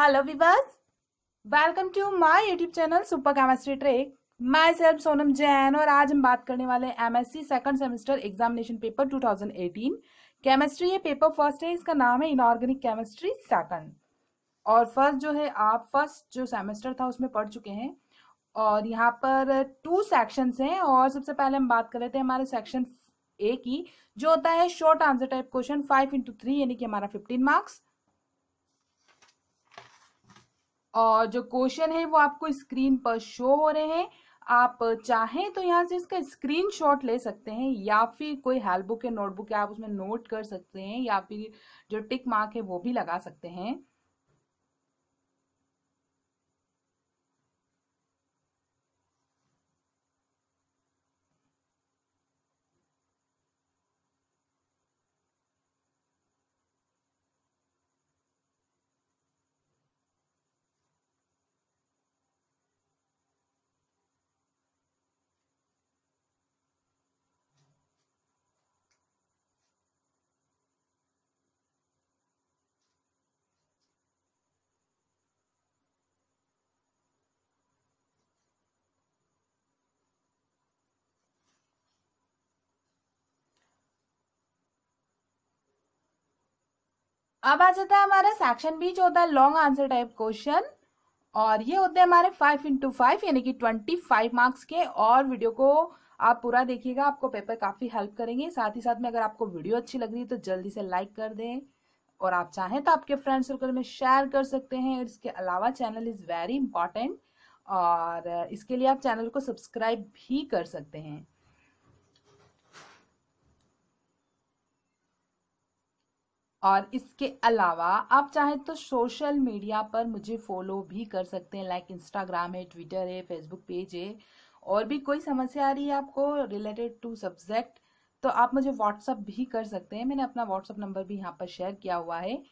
hello विवास welcome to my YouTube channel super chemistry trek myself Sonam Jain और आज हम बात करने वाले M S second semester examination paper 2018 chemistry ये पेपर फर्स्ट है इसका नाम है इनऑर्गेनिक केमिस्ट्री सेकंड और फर्स्ट जो है आप फर्स्ट जो सेमेस्टर था उसमें पढ़ चुके हैं और यहाँ पर टू सेक्शंस हैं और सबसे पहले हम बात कर रहे थे हमारे सेक्शन ए की जो होता है short answer type question five into three यानी कि हमारा फिफ्टीन मार्क्स और जो क्वेश्चन है वो आपको स्क्रीन पर शो हो रहे हैं आप चाहें तो यहाँ से इसका स्क्रीनशॉट ले सकते हैं या फिर कोई हेल्प बुक या नोटबुक है आप उसमें नोट कर सकते हैं या फिर जो टिक मार्क है वो भी लगा सकते हैं अब आ जाता है हमारा सेक्शन बी जो होता है लॉन्ग आंसर टाइप क्वेश्चन और ये होते हैं हमारे फाइव इंटू फाइव यानी कि ट्वेंटी फाइव मार्क्स के और वीडियो को आप पूरा देखिएगा आपको पेपर काफी हेल्प करेंगे साथ ही साथ में अगर आपको वीडियो अच्छी लग रही है तो जल्दी से लाइक कर दें और आप चाहें तो आपके फ्रेंड सर्कल में शेयर कर सकते हैं और इसके अलावा चैनल इज वेरी इंपॉर्टेंट और इसके लिए आप चैनल को सब्सक्राइब भी कर सकते हैं और इसके अलावा आप चाहे तो सोशल मीडिया पर मुझे फॉलो भी कर सकते हैं लाइक इंस्टाग्राम है ट्विटर है फेसबुक पेज है और भी कोई समस्या आ रही है आपको रिलेटेड टू सब्जेक्ट तो आप मुझे व्हाट्सअप भी कर सकते हैं मैंने अपना व्हाट्सअप नंबर भी यहाँ पर शेयर किया हुआ है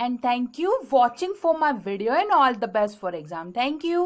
and thank you watching for my video and all the best for exam thank you